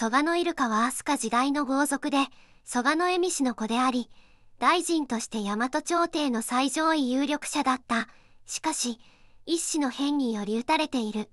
蘇我のイルカは飛鳥時代の豪族で、蘇我の恵美氏の子であり、大臣として大和朝廷の最上位有力者だった。しかし、一子の変により打たれている。